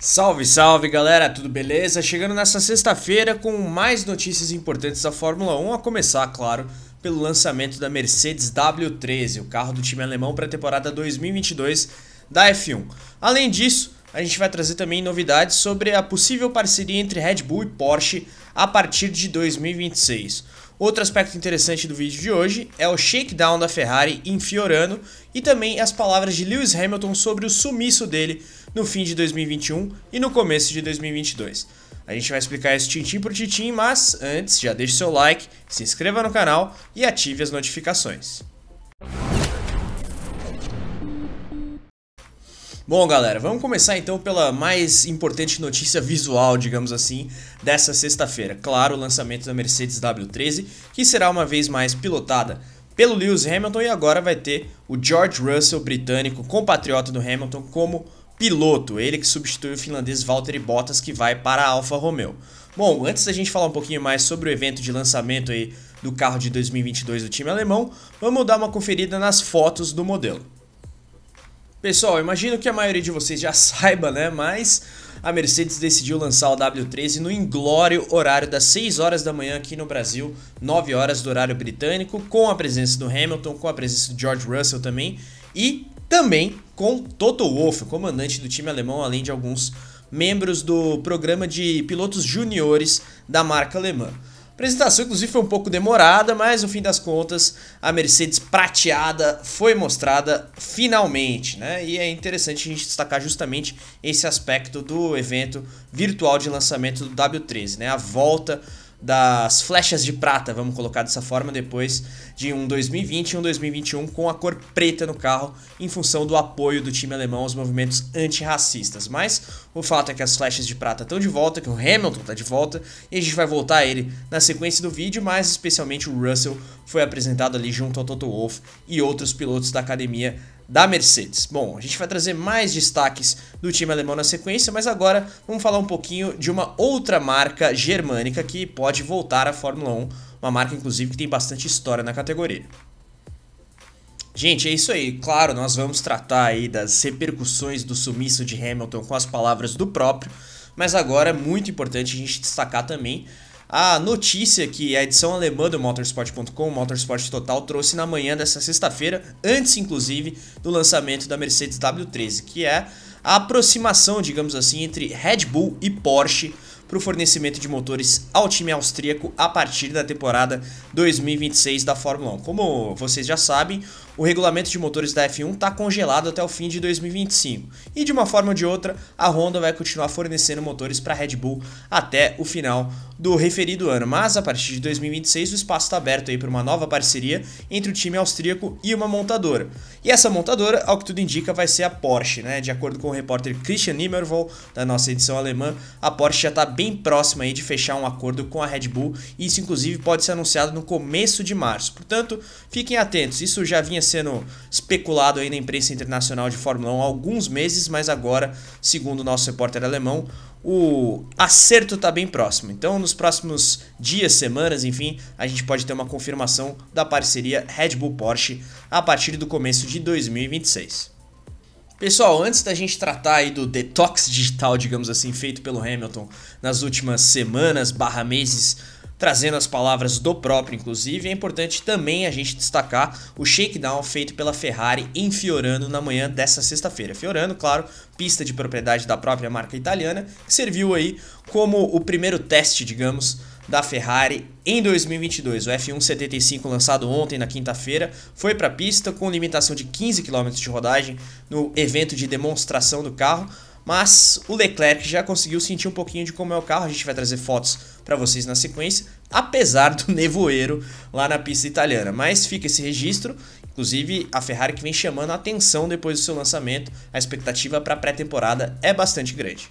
Salve, salve galera, tudo beleza? Chegando nessa sexta-feira com mais notícias importantes da Fórmula 1, a começar, claro, pelo lançamento da Mercedes W13, o carro do time alemão para a temporada 2022 da F1. Além disso, a gente vai trazer também novidades sobre a possível parceria entre Red Bull e Porsche a partir de 2026. Outro aspecto interessante do vídeo de hoje é o shakedown da Ferrari em Fiorano e também as palavras de Lewis Hamilton sobre o sumiço dele no fim de 2021 e no começo de 2022. A gente vai explicar isso tintim por tintim, mas antes já deixe seu like, se inscreva no canal e ative as notificações. Bom, galera, vamos começar então pela mais importante notícia visual, digamos assim, dessa sexta-feira. Claro, o lançamento da Mercedes W13, que será uma vez mais pilotada pelo Lewis Hamilton e agora vai ter o George Russell, britânico, compatriota do Hamilton, como piloto, ele que substitui o finlandês Valtteri Bottas que vai para a Alfa Romeo. Bom, antes da gente falar um pouquinho mais sobre o evento de lançamento aí do carro de 2022 do time alemão, vamos dar uma conferida nas fotos do modelo. Pessoal, imagino que a maioria de vocês já saiba, né? Mas a Mercedes decidiu lançar o W13 no inglório horário das 6 horas da manhã aqui no Brasil, 9 horas do horário britânico, com a presença do Hamilton, com a presença do George Russell também e também com Toto Wolff, comandante do time alemão, além de alguns membros do programa de pilotos juniores da marca alemã. A apresentação, inclusive, foi um pouco demorada, mas no fim das contas a Mercedes prateada foi mostrada finalmente, né? E é interessante a gente destacar justamente esse aspecto do evento virtual de lançamento do W13, né? A volta das flechas de prata, vamos colocar dessa forma, depois de um 2020 e um 2021 com a cor preta no carro, em função do apoio do time alemão aos movimentos antirracistas. Mas o fato é que as flechas de prata estão de volta, que o Hamilton está de volta, e a gente vai voltar a ele na sequência do vídeo, mas especialmente o Russell foi apresentado ali junto ao Toto Wolff e outros pilotos da academia da Mercedes. Bom, a gente vai trazer mais destaques do time alemão na sequência, mas agora vamos falar um pouquinho de uma outra marca germânica que pode voltar à Fórmula 1, uma marca inclusive que tem bastante história na categoria. Gente, é isso aí. Claro, nós vamos tratar aí das repercussões do sumiço de Hamilton com as palavras do próprio, mas agora é muito importante a gente destacar também a notícia que a edição alemã do Motorsport.com, Motorsport Total, trouxe na manhã dessa sexta-feira, antes inclusive do lançamento da Mercedes W13, que é a aproximação, digamos assim, entre Red Bull e Porsche para o fornecimento de motores ao time austríaco a partir da temporada 2026 da Fórmula 1. Como vocês já sabem, o regulamento de motores da F1 está congelado até o fim de 2025 e, de uma forma ou de outra, a Honda vai continuar fornecendo motores para a Red Bull até o final do referido ano. Mas a partir de 2026 o espaço está aberto aí para uma nova parceria entre o time austríaco e uma montadora. E essa montadora, ao que tudo indica, vai ser a Porsche, né? De acordo com o repórter Christian Nimmervoll da nossa edição alemã, a Porsche já está bem próxima aí de fechar um acordo com a Red Bull e isso inclusive pode ser anunciado no começo de março. Portanto, fiquem atentos. Isso já vinha sendo especulado aí na imprensa internacional de Fórmula 1 há alguns meses, mas agora, segundo o nosso repórter alemão, o acerto está bem próximo. Então, nos próximos dias, semanas, enfim, a gente pode ter uma confirmação da parceria Red Bull Porsche a partir do começo de 2026. Pessoal, antes da gente tratar aí do detox digital, digamos assim, feito pelo Hamilton nas últimas semanas, barra meses trazendo as palavras do próprio, inclusive. É importante também a gente destacar o shakedown feito pela Ferrari em Fiorano na manhã dessa sexta-feira. Fiorano, claro, pista de propriedade da própria marca italiana, que serviu aí como o primeiro teste, digamos, da Ferrari em 2022. O F175 lançado ontem na quinta-feira foi para a pista com limitação de 15 km de rodagem no evento de demonstração do carro mas o Leclerc já conseguiu sentir um pouquinho de como é o carro, a gente vai trazer fotos para vocês na sequência, apesar do nevoeiro lá na pista italiana. Mas fica esse registro, inclusive a Ferrari que vem chamando a atenção depois do seu lançamento, a expectativa para a pré-temporada é bastante grande.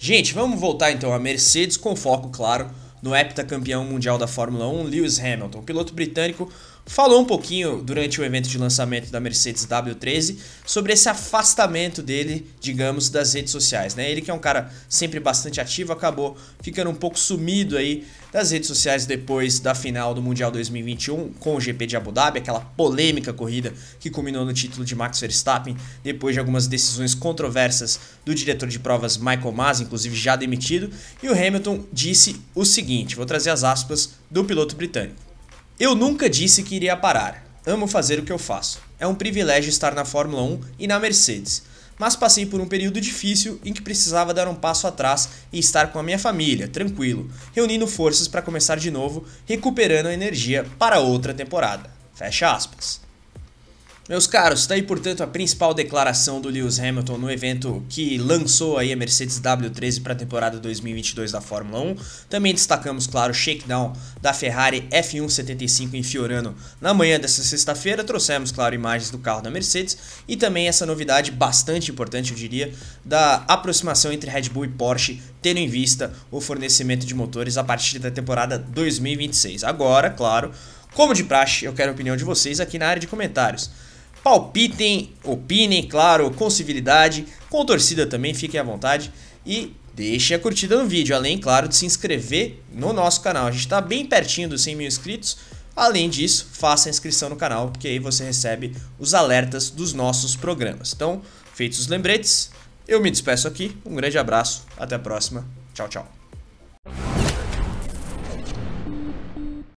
Gente, vamos voltar então à Mercedes com foco, claro, no heptacampeão mundial da Fórmula 1, Lewis Hamilton. piloto britânico falou um pouquinho durante o evento de lançamento da Mercedes W13 sobre esse afastamento dele, digamos, das redes sociais, né? Ele que é um cara sempre bastante ativo, acabou ficando um pouco sumido aí das redes sociais depois da final do Mundial 2021 com o GP de Abu Dhabi, aquela polêmica corrida que culminou no título de Max Verstappen, depois de algumas decisões controversas do diretor de provas Michael Masi, inclusive já demitido, e o Hamilton disse o seguinte, vou trazer as aspas do piloto britânico. Eu nunca disse que iria parar. Amo fazer o que eu faço. É um privilégio estar na Fórmula 1 e na Mercedes. Mas passei por um período difícil em que precisava dar um passo atrás e estar com a minha família, tranquilo, reunindo forças para começar de novo, recuperando a energia para outra temporada. Fecha aspas. Meus caros, está aí portanto a principal declaração do Lewis Hamilton no evento que lançou aí a Mercedes W13 para a temporada 2022 da Fórmula 1. Também destacamos, claro, o shakedown da Ferrari F175 em Fiorano na manhã dessa sexta-feira. Trouxemos, claro, imagens do carro da Mercedes e também essa novidade bastante importante, eu diria, da aproximação entre Red Bull e Porsche, tendo em vista o fornecimento de motores a partir da temporada 2026. Agora, claro, como de praxe, eu quero a opinião de vocês aqui na área de comentários. Palpitem, opinem, claro, com civilidade, com torcida também, fiquem à vontade. E deixem a curtida no vídeo, além, claro, de se inscrever no nosso canal. A gente está bem pertinho dos 100 mil inscritos. Além disso, faça a inscrição no canal, porque aí você recebe os alertas dos nossos programas. Então, feitos os lembretes, eu me despeço aqui. Um grande abraço, até a próxima. Tchau, tchau.